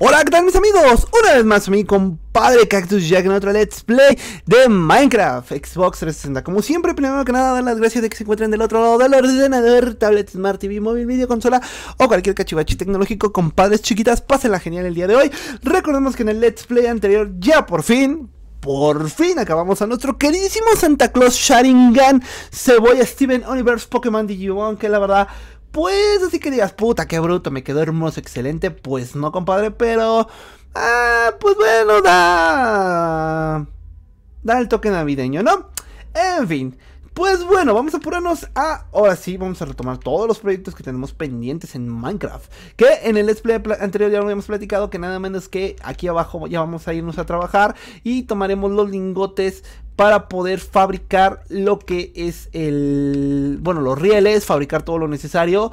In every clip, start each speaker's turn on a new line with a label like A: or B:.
A: Hola, ¿qué tal mis amigos? Una vez más mi compadre Cactus Jack en otro Let's Play de Minecraft Xbox 360 Como siempre, primero que nada, dar las gracias de que se encuentren del otro lado del ordenador, tablet, smart TV, móvil, video, consola O cualquier cachivachi tecnológico, compadres chiquitas, pasen la genial el día de hoy Recordemos que en el Let's Play anterior ya por fin por fin acabamos a nuestro queridísimo Santa Claus Sharingan Cebolla Steven Universe Pokémon Digimon Que la verdad pues así que digas, puta, qué bruto, me quedó hermoso, excelente, pues no, compadre, pero... Ah, pues bueno, da... Da el toque navideño, ¿no? En fin. Pues bueno, vamos a apurarnos a... Ahora sí, vamos a retomar todos los proyectos que tenemos pendientes en Minecraft. Que en el Let's anterior ya lo habíamos platicado, que nada menos que aquí abajo ya vamos a irnos a trabajar y tomaremos los lingotes para poder fabricar lo que es el, bueno, los rieles, fabricar todo lo necesario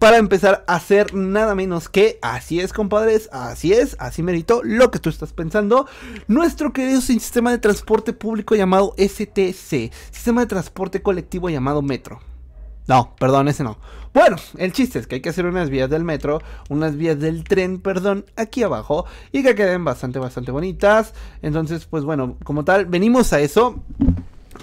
A: para empezar a hacer nada menos que, así es compadres, así es, así merito lo que tú estás pensando, nuestro querido sistema de transporte público llamado STC, sistema de transporte colectivo llamado Metro. No, perdón, ese no. Bueno, el chiste es que hay que hacer unas vías del metro, unas vías del tren, perdón, aquí abajo y que queden bastante, bastante bonitas. Entonces, pues bueno, como tal, venimos a eso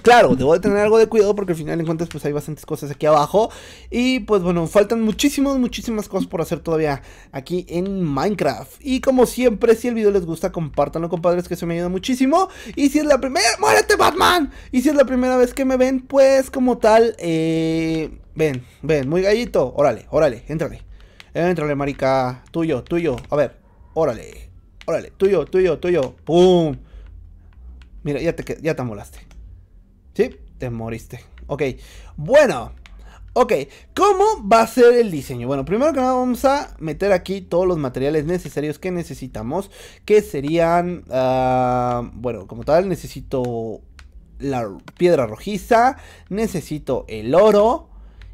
A: claro, debo de tener algo de cuidado porque al final en cuentas pues hay bastantes cosas aquí abajo. Y pues bueno, faltan muchísimas, muchísimas cosas por hacer todavía aquí en Minecraft. Y como siempre, si el video les gusta, compártanlo, compadres, que eso me ayuda muchísimo. Y si es la primera, muérete Batman. Y si es la primera vez que me ven, pues como tal, eh... Ven, ven, muy gallito. Órale, órale, entrale Entrale marica. Tuyo, tuyo. A ver, órale. Órale, tuyo, tuyo, tuyo. ¡Pum! Mira, ya te, ya te Sí, te moriste. Ok, bueno. Ok, ¿cómo va a ser el diseño? Bueno, primero que nada vamos a meter aquí todos los materiales necesarios que necesitamos. Que serían, ah, bueno, como tal necesito la piedra rojiza, necesito el oro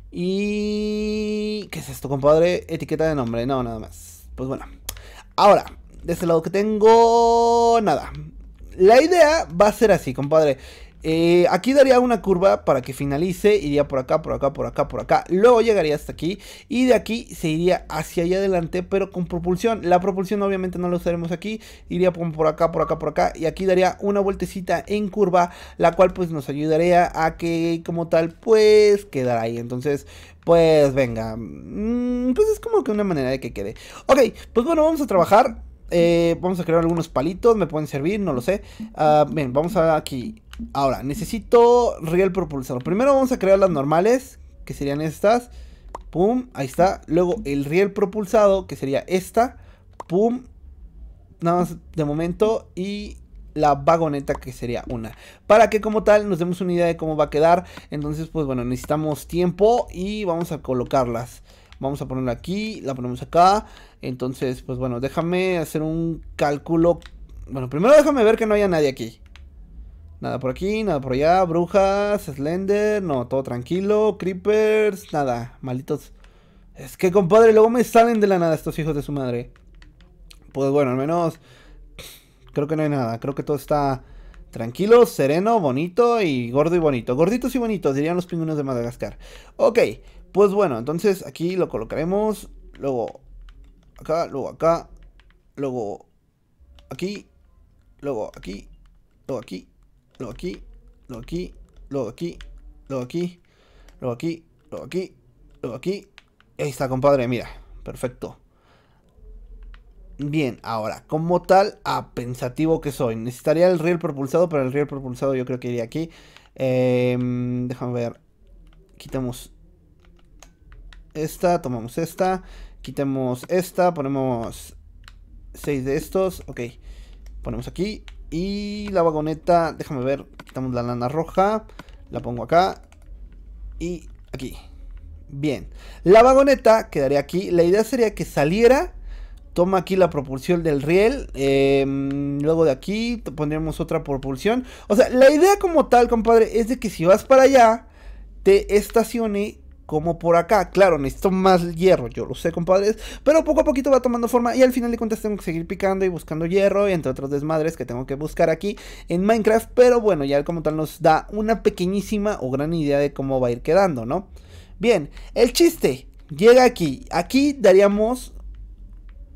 A: y... ¿Qué es esto, compadre? Etiqueta de nombre, no, nada más. Pues bueno. Ahora, de este lado que tengo... Nada. La idea va a ser así, compadre. Eh, aquí daría una curva para que finalice, iría por acá, por acá, por acá, por acá. Luego llegaría hasta aquí y de aquí se iría hacia allá adelante, pero con propulsión. La propulsión obviamente no la usaremos aquí, iría por acá, por acá, por acá y aquí daría una vueltecita en curva, la cual pues nos ayudaría a que como tal pues quedara ahí. Entonces pues venga, mm, pues es como que una manera de que quede. Ok, pues bueno, vamos a trabajar. Eh, vamos a crear algunos palitos, me pueden servir, no lo sé. bien, ah, vamos a aquí. Ahora, necesito riel propulsado Primero vamos a crear las normales, que serían estas. Pum, ahí está. Luego el riel propulsado, que sería esta. Pum, nada más de momento. Y la vagoneta que sería una para que como tal nos demos una idea de cómo va a quedar entonces pues bueno necesitamos tiempo y vamos a colocarlas vamos a ponerla aquí la ponemos acá entonces pues bueno déjame hacer un cálculo bueno primero déjame ver que no haya nadie aquí Nada por aquí, nada por allá. Brujas, Slender, no, todo tranquilo. Creepers, nada, malditos. Es que, compadre, luego me salen de la nada estos hijos de su madre. Pues bueno, al menos creo que no hay nada. Creo que todo está tranquilo, sereno, bonito y gordo y bonito. Gorditos y bonitos, dirían los pingüinos de Madagascar. Ok, pues bueno, entonces aquí lo colocaremos. Luego acá, luego acá. Luego aquí, luego aquí, luego aquí luego aquí, lo aquí, luego aquí, luego aquí, luego aquí, luego aquí, luego aquí. Ahí está, compadre, mira, perfecto. Bien, ahora, como tal, a pensativo que soy. Necesitaría el riel propulsado, pero el riel propulsado yo creo que iría aquí. Eh, déjame ver. Quitamos esta, tomamos esta, quitamos esta, ponemos Seis de estos, ok. Ponemos aquí, y la vagoneta, déjame ver, quitamos la lana roja, la pongo acá y aquí. Bien, la vagoneta quedaría aquí. La idea sería que saliera, toma aquí la propulsión del riel, em, luego de aquí pondríamos otra propulsión. O sea, la idea como tal, compadre, es de que si vas para allá, te estacione como por acá. Claro, necesito más hierro, yo lo sé, compadres. Pero poco a poquito va tomando forma. Y al final de cuentas tengo que seguir picando y buscando hierro. Y entre otros desmadres que tengo que buscar aquí en Minecraft. Pero bueno, ya como tal nos da una pequeñísima o gran idea de cómo va a ir quedando, ¿no? Bien, el chiste llega aquí. Aquí daríamos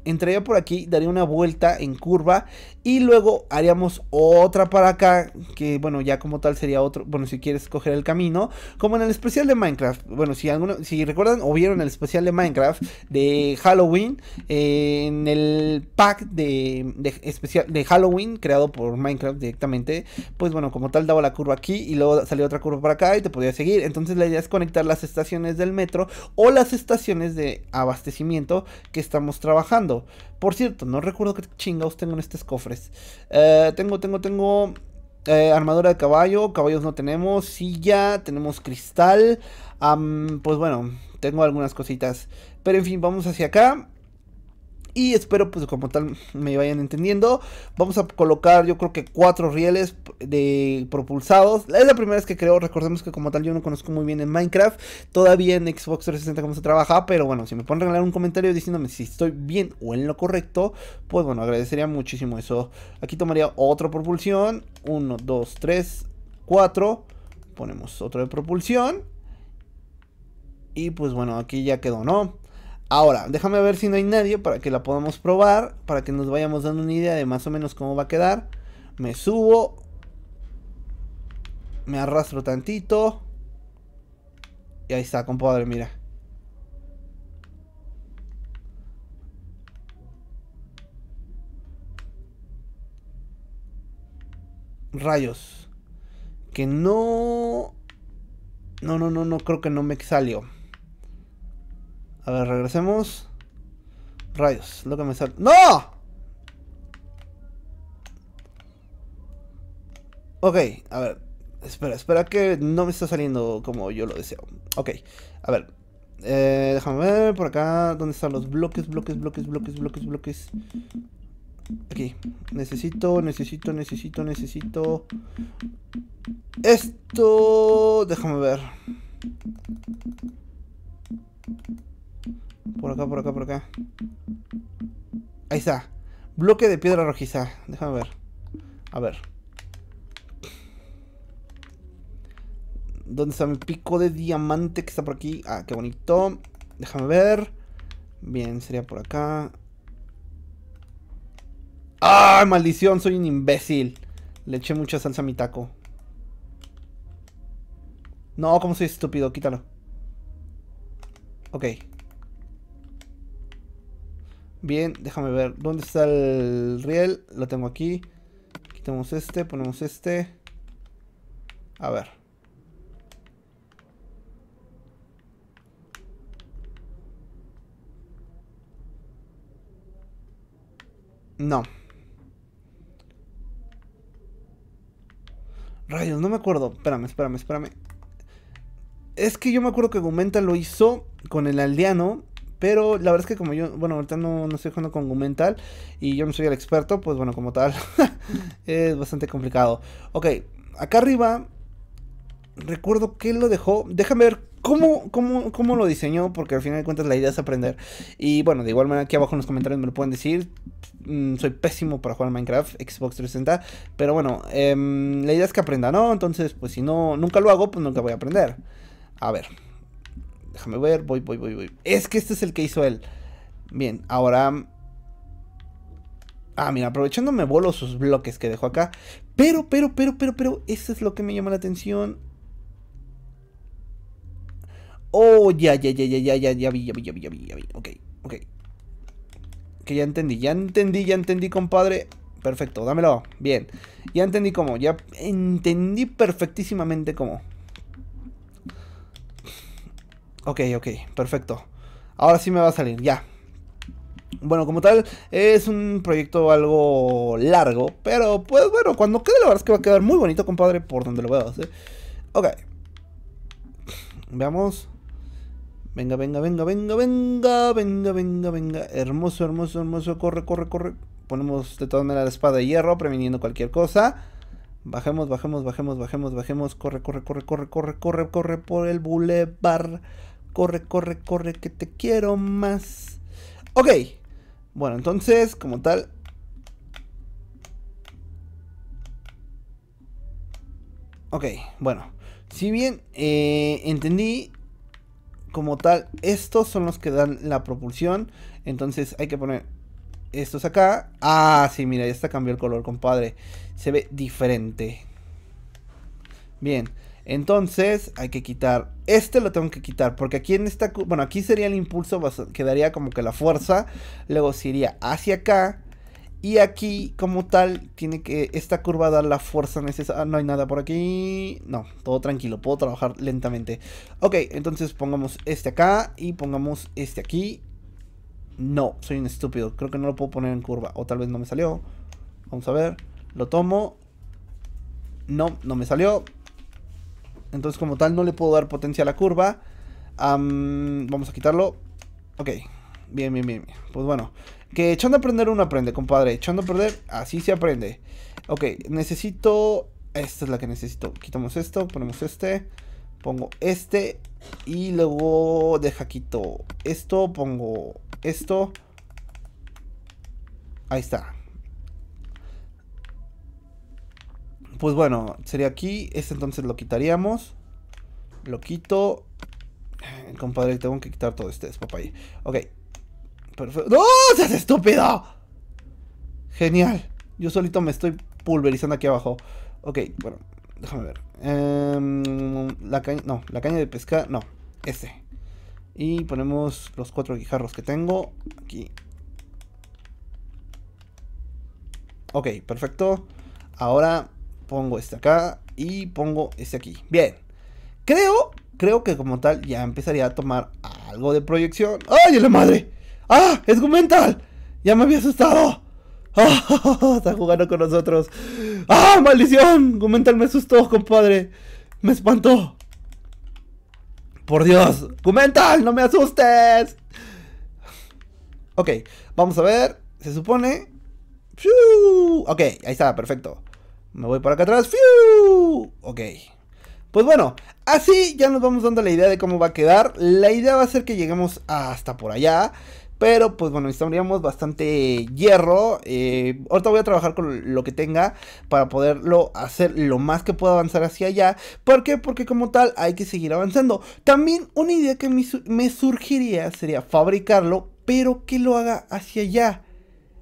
A: entraría por aquí, daría una vuelta en curva y luego haríamos otra para acá, que bueno, ya como tal sería otro, bueno, si quieres escoger el camino, como en el especial de Minecraft. Bueno, si alguno, si recuerdan o vieron el especial de Minecraft de Halloween, eh, en el pack de, especial, de Halloween creado por Minecraft directamente, pues bueno, como tal daba la curva aquí y luego salió otra curva para acá y te podía seguir. Entonces la idea es conectar las estaciones del metro o las estaciones de abastecimiento que estamos trabajando. Por cierto, no recuerdo qué chingados tengo en estos cofres. Eh, tengo, tengo, tengo... Eh, armadura de caballo, caballos no tenemos, silla, tenemos cristal. pues bueno, tengo algunas cositas. Pero en fin, vamos hacia acá. Y espero, pues como tal, me vayan entendiendo. Vamos a colocar, yo creo que cuatro rieles de propulsados. Es la primera vez que creo, recordemos que como tal yo no conozco muy bien en Minecraft. Todavía en Xbox 360 cómo se trabaja, pero bueno, si me pueden regalar un comentario diciéndome si estoy bien o en lo correcto, pues bueno, agradecería muchísimo eso. Aquí tomaría otra propulsión. 1, 2, 3, 4. Ponemos otro de propulsión. Y pues bueno, aquí ya quedó, ¿no? Ahora, déjame ver si no hay nadie para que la podamos probar, para que nos vayamos dando una idea de más o menos cómo va a quedar. Me subo. Me arrastro tantito. Y ahí está, compadre, mira. Rayos. Que no... No, no, no, no, creo que no me salió. A ver, regresemos. Rayos, lo que me sale. ¡No! Ok, a ver. Espera, espera que no me está saliendo como yo lo deseo. Ok, a ver. Eh, déjame ver por acá. ¿Dónde están los bloques, bloques, bloques, bloques, bloques, bloques? Aquí. Necesito, necesito, necesito, necesito. Esto... Déjame ver. Por acá, por acá, por acá. Ahí está. Bloque de piedra rojiza. Déjame ver. A ver. ¿Dónde está mi pico de diamante que está por aquí? Ah, qué bonito. Déjame ver. Bien, sería por acá. ¡Ah, maldición! Soy un imbécil. Le eché mucha salsa a mi taco. No, como soy estúpido, quítalo. Ok. Bien, déjame ver. ¿Dónde está el riel? Lo tengo aquí. Quitamos este, ponemos este. A ver. No. Rayos, no me acuerdo. Espérame, espérame, espérame. Es que yo me acuerdo que Gumenta lo hizo con el aldeano pero la verdad es que como yo, bueno, ahorita no, estoy jugando con Gumental y yo no soy el experto, pues bueno, como tal, es bastante complicado. Ok, acá arriba, recuerdo que lo dejó, déjame ver cómo, cómo, lo diseñó, porque al final de cuentas la idea es aprender. Y bueno, de igual manera aquí abajo en los comentarios me lo pueden decir, mm, soy pésimo para jugar Minecraft, Xbox 360, pero bueno, em, la idea es que aprenda, ¿no? Entonces, pues si no, nunca lo hago, pues nunca voy a aprender. A ver, Déjame ver, voy, voy, voy, voy. Es que este es el que hizo él. Bien, ahora... Ah, mira, aprovechando me volo sus bloques que dejo acá. Pero, pero, pero, pero, pero, eso es lo que me llama la atención. Oh, ya, ya, ya, ya, ya, ya, ya vi, ya vi, ya vi, ya vi, ya vi. Ok, ok. Que ya entendí, ya entendí, ya entendí, compadre. Perfecto, dámelo. Bien. Ya entendí cómo, ya entendí perfectísimamente cómo. Ok, ok, perfecto. Ahora sí me va a salir, ya. Bueno, como tal, es un proyecto algo largo, pero pues bueno, cuando quede la verdad es que va a quedar muy bonito, compadre, por donde lo veo, ¿eh? Ok. Veamos. Venga, venga, venga, venga, venga, venga, venga, venga. Hermoso, hermoso, hermoso. Corre, corre, corre. Ponemos de todas maneras la espada de hierro, previniendo cualquier cosa. Bajemos, bajemos, bajemos, bajemos, bajemos. Corre, corre, corre, corre, corre, corre, corre por el boulevard Corre, corre, corre, que te quiero más. Ok. Bueno, entonces, como tal... Ok, bueno. Si bien eh, entendí como tal, estos son los que dan la propulsión. Entonces hay que poner estos acá. Ah, sí, mira, ya está cambió el color, compadre. Se ve diferente. Bien. Entonces hay que quitar, este lo tengo que quitar, porque aquí en esta, bueno, aquí sería el impulso, quedaría como que la fuerza, luego se iría hacia acá, y aquí como tal tiene que esta curva dar la fuerza necesaria, ah, no hay nada por aquí, no, todo tranquilo, puedo trabajar lentamente. Ok, entonces pongamos este acá y pongamos este aquí. No, soy un estúpido, creo que no lo puedo poner en curva, o tal vez no me salió. Vamos a ver, lo tomo. No, no me salió, entonces como tal no le puedo dar potencia a la curva. vamos a quitarlo. Ok. Bien, bien, bien. Pues bueno. Que echando a aprender uno aprende, compadre. Echando a perder, así se aprende. Ok, necesito... Esta es la que necesito. Quitamos esto, ponemos este. Pongo este. Y luego deja quito esto, pongo esto. Ahí está. Pues bueno, sería aquí. Este entonces lo quitaríamos. Lo quito. Compadre, tengo que quitar todo este papá. Ok. Perfecto. ¡No! ¡Seas estúpido! Genial. Yo solito me estoy pulverizando aquí abajo. Ok, bueno. Déjame ver. Em, la caña... No, la caña de pescar... No, este. Y ponemos los cuatro guijarros que tengo. Aquí. Ok, perfecto. Ahora pongo este acá y pongo este aquí. Bien, creo, creo que como tal ya empezaría a tomar algo de proyección. ¡Ay, la madre! ¡Ah, es Gumental! ¡Ya me había asustado! está jugando con nosotros! ¡Ah, maldición! Gumental me asustó, compadre. Me espantó. Por Dios, Gumental, no me asustes. Ok, vamos a ver. Se supone. Ok, ahí está, perfecto. Me voy para acá atrás. ¡Fiu! Ok. Pues bueno, así ya nos vamos dando la idea de cómo va a quedar. La idea va a ser que lleguemos hasta por allá. Pero pues bueno, necesitaríamos bastante hierro. Eh, ahorita voy a trabajar con lo que tenga para poderlo hacer lo más que pueda avanzar hacia allá. ¿Por qué? Porque como tal hay que seguir avanzando. También una idea que me surgiría sería fabricarlo, pero que lo haga hacia allá.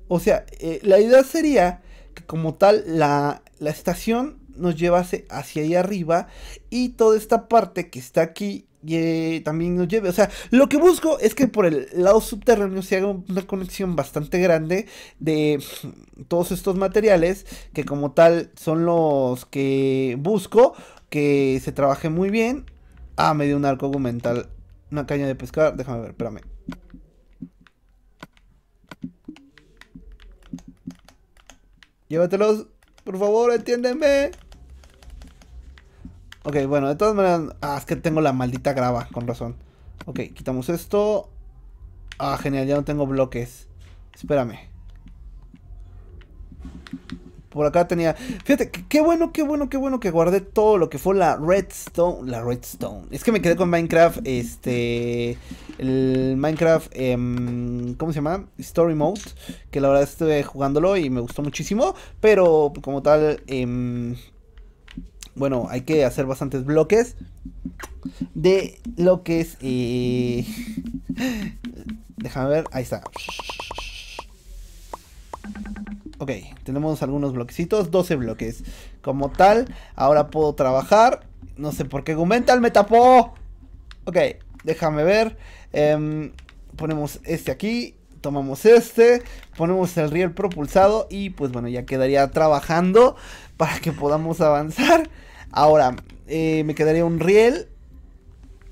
A: O sea, eh, la idea sería que como tal la la estación nos lleva hacia ahí arriba y toda esta parte que está aquí eh, también nos lleve. O sea, lo que busco es que por el lado subterráneo se haga una conexión bastante grande de todos estos materiales que como tal son los que busco, que se trabaje muy bien. Ah, me dio un arco argumental, una caña de pescar, déjame ver, espérame. Llévatelos. Por favor, entiéndeme. Ok, bueno, de todas maneras... Ah, es que tengo la maldita grava, con razón. Ok, quitamos esto. Ah, genial, ya no tengo bloques. Espérame por acá tenía. Fíjate, qué bueno, qué bueno, qué bueno que guardé todo lo que fue la Redstone. La Redstone. Es que me quedé con Minecraft. Este. El Minecraft. Em, ¿Cómo se llama? Story Mode. Que la verdad estuve jugándolo y me gustó muchísimo. Pero como tal. Em, bueno, hay que hacer bastantes bloques. De lo que es. Eh, déjame ver. Ahí está. Ok, tenemos algunos bloquecitos, 12 bloques. Como tal, ahora puedo trabajar. No sé por qué Gumental me tapó. Ok, déjame ver. Em, ponemos este aquí. Tomamos este, ponemos el riel propulsado y pues bueno, ya quedaría trabajando para que podamos avanzar. Ahora, eh, me quedaría un riel.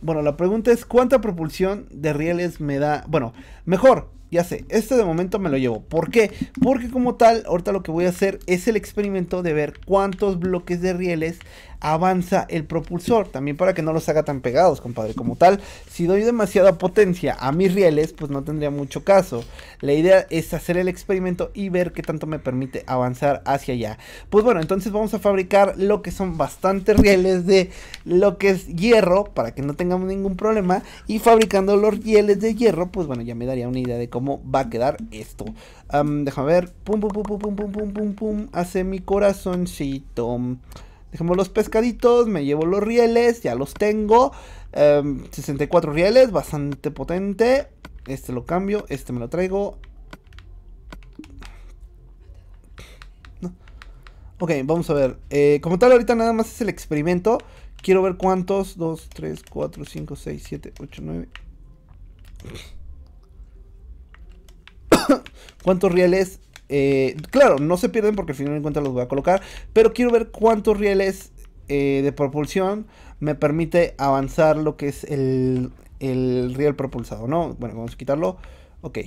A: Bueno, la pregunta es cuánta propulsión de rieles me da... Bueno, mejor, ya sé, este de momento me lo llevo. ¿Por qué? Porque como tal, ahorita lo que voy a hacer es el experimento de ver cuántos bloques de rieles avanza el propulsor, también para que no los haga tan pegados, compadre. Como tal, si doy demasiada potencia a mis rieles, pues no tendría mucho caso. La idea es hacer el experimento y ver qué tanto me permite avanzar hacia allá. Pues bueno, entonces vamos a fabricar lo que son bastantes rieles de lo que es hierro, para que no tengamos ningún problema. Y fabricando los rieles de hierro, pues bueno, ya me daría una idea de cómo va a quedar esto. déjame ver, pum, pum, pum, pum, pum, pum, pum, pum, pum, hace mi corazoncito. Dejemos los pescaditos, me llevo los rieles, ya los tengo. 64 em, rieles, bastante potente. Este lo cambio, este me lo traigo. Ok, vamos a ver. Eh, como tal, ahorita nada más es el experimento. Quiero ver cuántos. 2, 3, 4, 5, 6, 7, 8, 9. ¿Cuántos rieles eh, claro, no se pierden porque al final de cuentas los voy a colocar. Pero quiero ver cuántos rieles eh, de propulsión me permite avanzar lo que es el, riel propulsado, ¿no? Bueno, vamos a quitarlo. Ok,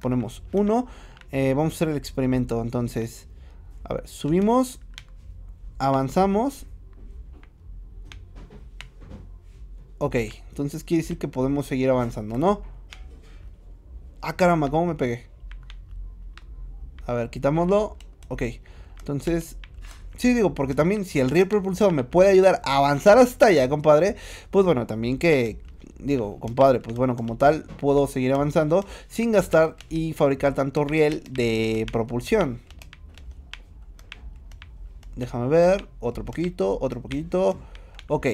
A: ponemos uno eh, vamos a hacer el experimento, entonces. A ver, subimos. Avanzamos. Ok, entonces quiere decir que podemos seguir avanzando, ¿no? Ah, caramba, ¿cómo me pegué? A ver, quitámoslo. Ok. Entonces, Sí, digo, porque también si el riel propulsado me puede ayudar a avanzar hasta allá, compadre, pues bueno, también que, digo, compadre, pues bueno, como tal, puedo seguir avanzando sin gastar y fabricar tanto riel de propulsión. Déjame ver, otro poquito, otro poquito. Ok,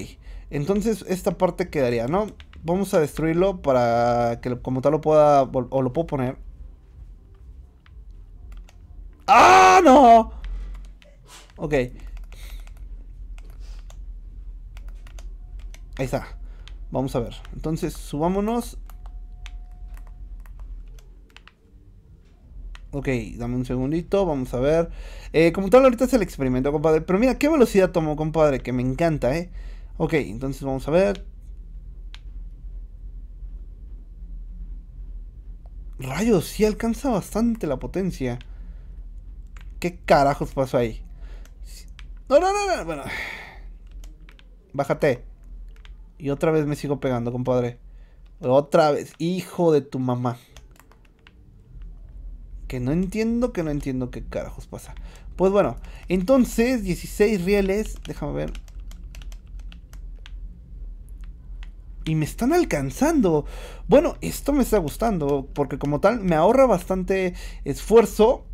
A: entonces esta parte quedaría, ¿no? Vamos a destruirlo para que como tal lo pueda, o lo puedo poner ¡Ah, no! Ok. Ahí está. Vamos a ver. Entonces, subámonos. Ok, dame un segundito, vamos a ver. Eh, como tal, ahorita es el experimento, compadre. Pero mira, qué velocidad tomó, compadre, que me encanta, ¿eh? Ok, entonces vamos a ver. Rayos, sí alcanza bastante la potencia. ¿Qué carajos pasó ahí? No, no, no, no. Bueno. Bájate. Y otra vez me sigo pegando, compadre. Otra vez. Hijo de tu mamá. Que no entiendo, que no entiendo qué carajos pasa. Pues bueno, entonces 16 rieles. Déjame ver. Y me están alcanzando. Bueno, esto me está gustando. Porque como tal me ahorra bastante esfuerzo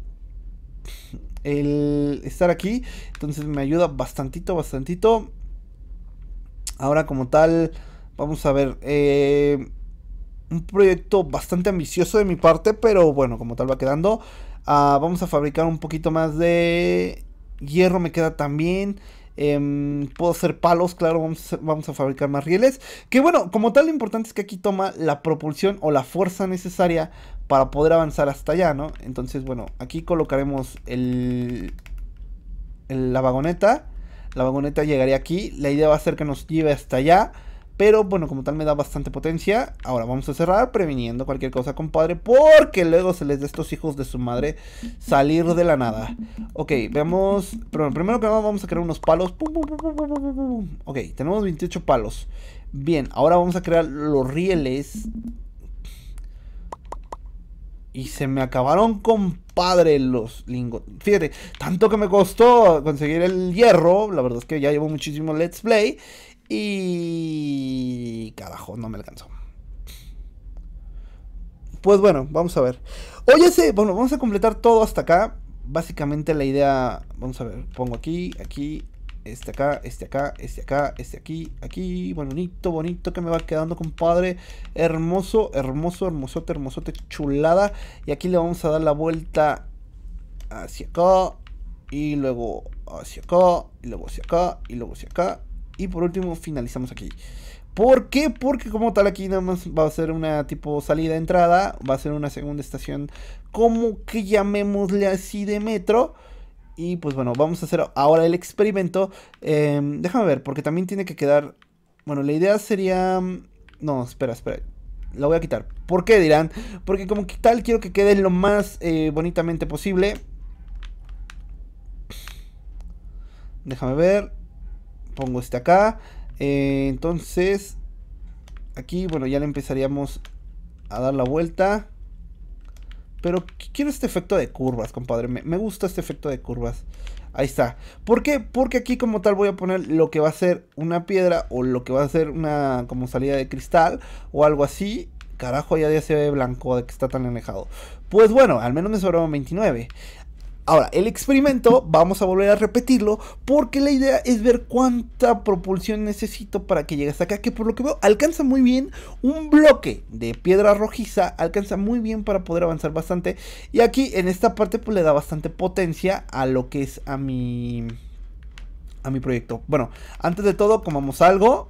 A: el estar aquí. Entonces me ayuda bastantito, bastantito. Ahora como tal, vamos a ver. Eh, un proyecto bastante ambicioso de mi parte, pero bueno, como tal va quedando. Ah, vamos a fabricar un poquito más de hierro, me queda también. Em, puedo hacer palos, claro, vamos a, fabricar más rieles. Que bueno, como tal lo importante es que aquí toma la propulsión o la fuerza necesaria para poder avanzar hasta allá, ¿no? Entonces, bueno, aquí colocaremos el la vagoneta. La vagoneta llegaría aquí. La idea va a ser que nos lleve hasta allá. Pero bueno, como tal me da bastante potencia. Ahora vamos a cerrar previniendo cualquier cosa, compadre. Porque luego se les da a estos hijos de su madre salir de la nada. Ok, veamos. primero que nada vamos a crear unos palos. Ok, tenemos 28 palos. Bien, ahora vamos a crear los rieles. Y se me acabaron, compadre, los lingotes. Fíjate, tanto que me costó conseguir el hierro. La verdad es que ya llevo muchísimo Let's Play. Y... Carajo, no me alcanzó. Pues bueno, vamos a ver. Oye, bueno, vamos a completar todo hasta acá. Básicamente la idea, vamos a ver, pongo aquí, aquí, este acá, este acá, este acá, este aquí, aquí, bonito, bonito que me va quedando, compadre. Hermoso, hermoso, hermosote, hermosote, chulada. Y aquí le vamos a dar la vuelta hacia acá, y luego hacia acá, y luego hacia acá, y luego hacia acá, y por último, finalizamos aquí. ¿Por qué? Porque como tal aquí nada más va a ser una tipo salida-entrada, va a ser una segunda estación como que llamémosle así de metro. Y pues bueno, vamos a hacer ahora el experimento. Em, déjame ver, porque también tiene que quedar... Bueno, la idea sería... Mm, no, espera, espera. La voy a quitar. ¿Por qué dirán? Porque como tal quiero que quede lo más eh, bonitamente posible. Déjame ver pongo este acá. Eh, entonces, aquí, bueno, ya le empezaríamos a dar la vuelta. Pero quiero este efecto de curvas, compadre. Me, gusta este efecto de curvas. Ahí está. ¿Por qué? Porque aquí como tal voy a poner lo que va a ser una piedra o lo que va a ser una como salida de cristal o algo así. Carajo, ya, ya se ve blanco de que está tan alejado. Pues bueno, al menos me sobró 29. Ahora, el experimento vamos a volver a repetirlo porque la idea es ver cuánta propulsión necesito para que llegue hasta acá, que por lo que veo alcanza muy bien un bloque de piedra rojiza, alcanza muy bien para poder avanzar bastante y aquí en esta parte pues le da bastante potencia a lo que es a mi a mi proyecto. Bueno, antes de todo comamos algo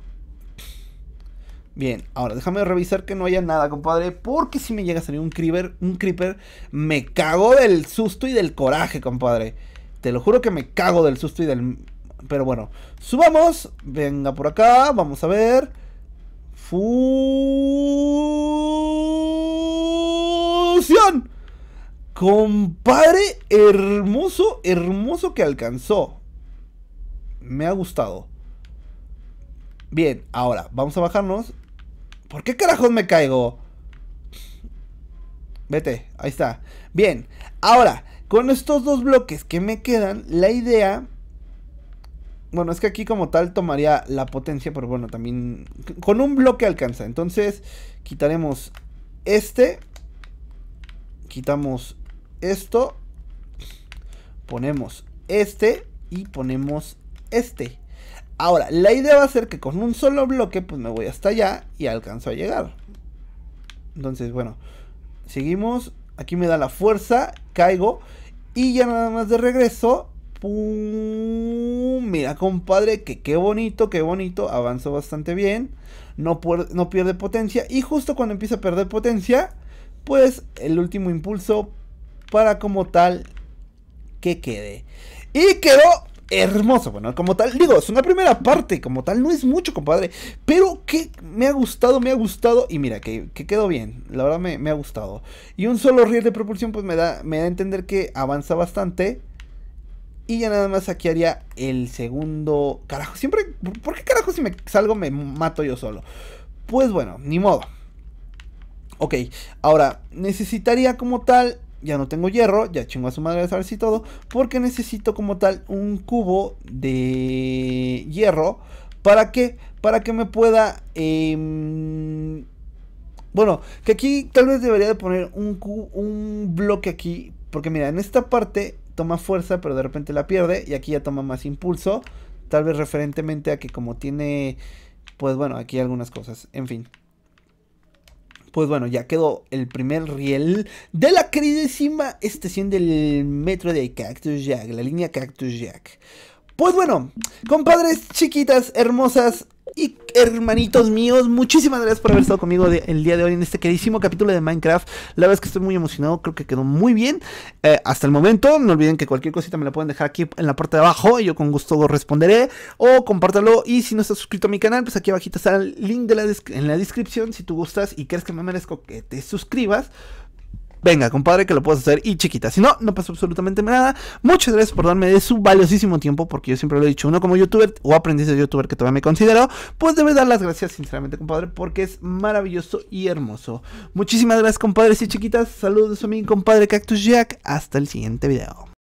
A: Bien, ahora déjame revisar que no haya nada, compadre. Porque si me llega a salir un creeper, un creeper, me cago del susto y del coraje, compadre. Te lo juro que me cago del susto y del. Pero bueno, subamos. Venga por acá, vamos a ver. Fusión. Compadre, hermoso, hermoso que alcanzó. Me ha gustado. Bien, ahora vamos a bajarnos ¿Por qué carajos me caigo? Vete, ahí está. Bien, ahora, con estos dos bloques que me quedan, la idea... Bueno, es que aquí como tal tomaría la potencia, pero bueno, también... Con un bloque alcanza. Entonces, quitaremos este. Quitamos esto. Ponemos este. Y ponemos este. Ahora, la idea va a ser que con un solo bloque, pues me voy hasta allá y alcanzo a llegar. Entonces, bueno, seguimos. Aquí me da la fuerza, caigo. Y ya nada más de regreso. ¡Pum! Mira, compadre, que qué bonito, qué bonito. Avanzó bastante bien. no pierde potencia. Y justo cuando empieza a perder potencia, pues el último impulso para como tal que quede. Y quedó hermoso. Bueno, como tal, digo, es una primera parte, como tal, no es mucho, compadre. Pero que me ha gustado, me ha gustado. Y mira, que, quedó bien. La verdad me, ha gustado. Y un solo riel de propulsión, pues me da, me da a entender que avanza bastante. Y ya nada más aquí haría el segundo. Carajo, siempre. ¿Por qué carajo si me salgo me mato yo solo? Pues bueno, ni modo. Ok, ahora necesitaría como tal ya no tengo hierro, ya chingo a su madre a ver si todo, porque necesito como tal un cubo de hierro. ¿Para qué? Para que me pueda... Em, bueno, que aquí tal vez debería de poner un, un bloque aquí, porque mira, en esta parte toma fuerza, pero de repente la pierde, y aquí ya toma más impulso, tal vez referentemente a que como tiene, pues bueno, aquí algunas cosas, en fin pues bueno, ya quedó el primer riel de la queridísima estación del metro de Cactus Jack, la línea Cactus Jack. Pues bueno, compadres, chiquitas, hermosas y hermanitos míos, muchísimas gracias por haber estado conmigo el día de hoy en este queridísimo capítulo de Minecraft. La verdad es que estoy muy emocionado, creo que quedó muy bien eh, hasta el momento. No olviden que cualquier cosita me la pueden dejar aquí en la parte de abajo y yo con gusto responderé o compártalo. Y si no estás suscrito a mi canal, pues aquí abajito está el link de la en la descripción si tú gustas y crees que me merezco que te suscribas venga, compadre, que lo puedes hacer y chiquita. Si no, no pasa absolutamente nada. Muchas gracias por darme de su valiosísimo tiempo, porque yo siempre lo he dicho, uno como youtuber o aprendiz de youtuber que todavía me considero, pues debe dar las gracias sinceramente, compadre, porque es maravilloso y hermoso. Muchísimas gracias, compadres y chiquitas. Saludos a mi compadre Cactus Jack. Hasta el siguiente video.